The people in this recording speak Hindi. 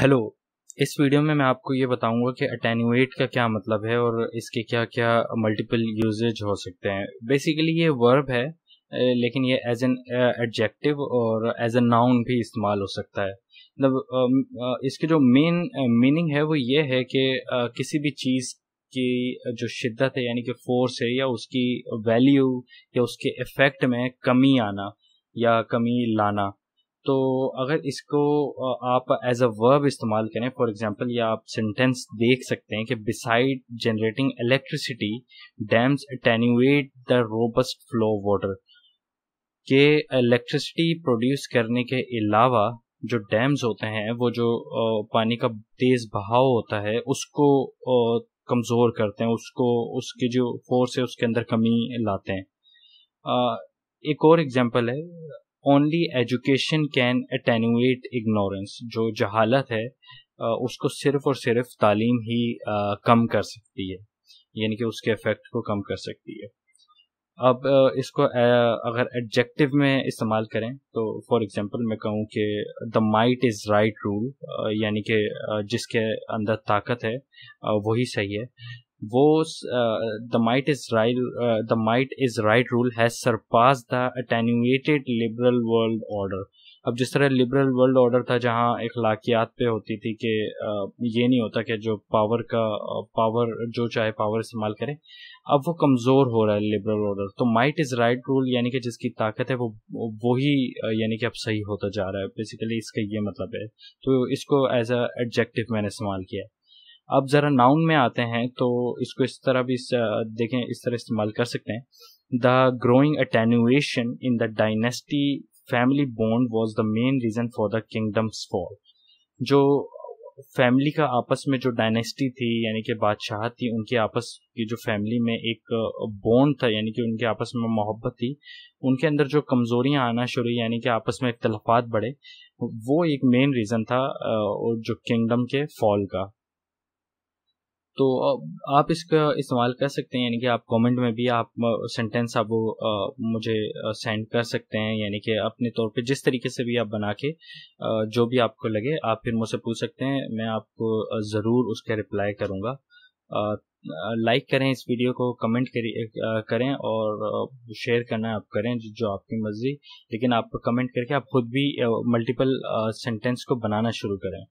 हेलो इस वीडियो में मैं आपको ये बताऊंगा कि अटैनुएट का क्या मतलब है और इसके क्या क्या मल्टीपल यूजेज हो सकते हैं बेसिकली ये वर्ब है लेकिन ये एज एन एडजेक्टिव और एज ए नाउन भी इस्तेमाल हो सकता है मतलब इसके जो मेन मीनिंग है वो ये है कि किसी भी चीज़ की जो शिद्दत है यानी कि फोर्स है या उसकी वैल्यू या उसके इफ़ेक्ट में कमी आना या कमी लाना तो अगर इसको आप एज अ वर्ब इस्तेमाल करें फॉर एग्जांपल या आप सेंटेंस देख सकते हैं कि beside generating electricity dams attenuate the robust flow water के इलेक्ट्रिसिटी प्रोड्यूस करने के अलावा जो डैम्स होते हैं वो जो पानी का तेज़ बहाव होता है उसको कमज़ोर करते हैं उसको उसके जो फोर्स है उसके अंदर कमी लाते हैं एक और एग्जांपल है only education can attenuate ignorance जो जहालत है उसको सिर्फ और सिर्फ तालीम ही कम कर सकती है यानी कि उसके इफ़ेक्ट को कम कर सकती है अब इसको अगर एडजेक्टिव में इस्तेमाल करें तो फॉर एग्जांपल मैं कहूँ कि the might is right rule यानी कि जिसके अंदर ताकत है वही सही है वो the might is right the might right rule has surpassed the attenuated liberal world order अब जिस तरह लिबरल वर्ल्ड ऑर्डर था जहाँ अखलाकियात पे होती थी कि ये नहीं होता कि जो पावर का पावर जो चाहे पावर इस्तेमाल करे अब वो कमज़ोर हो रहा है लिबरल ऑर्डर तो माइट इज़ राइट रूल यानी कि जिसकी ताकत है वो वही यानी कि अब सही होता जा रहा है बेसिकली इसका ये मतलब है तो इसको एज अ एडजेक्टिव मैंने इस्तेमाल किया है अब ज़रा नाउन में आते हैं तो इसको इस तरह भी इस, देखें इस तरह इस्तेमाल कर सकते हैं the growing attenuation in the dynasty family bond was the main reason for the kingdom's fall जो फैमिली का आपस में जो डायनेस्टी थी यानी कि बादशाह थी उनके आपस की जो फैमिली में एक बॉन्ड था यानी कि उनके आपस में मोहब्बत थी उनके अंदर जो कमज़ोरियाँ आना शुरू यानी कि आपस में इख्तलाफात बढ़े वो एक मेन रीज़न था और जो किंगडम के फॉल का तो आप इसका इस्तेमाल कर सकते हैं यानी कि आप कमेंट में भी आप सेंटेंस आप वो मुझे सेंड कर सकते हैं यानी कि अपने तौर पे जिस तरीके से भी आप बना के जो भी आपको लगे आप फिर मुझसे पूछ सकते हैं मैं आपको ज़रूर उसका रिप्लाई करूँगा लाइक करें इस वीडियो को कमेंट करें और शेयर करना आप करें जो आपकी मर्ज़ी लेकिन आप कमेंट करके आप खुद भी मल्टीपल सेंटेंस को बनाना शुरू करें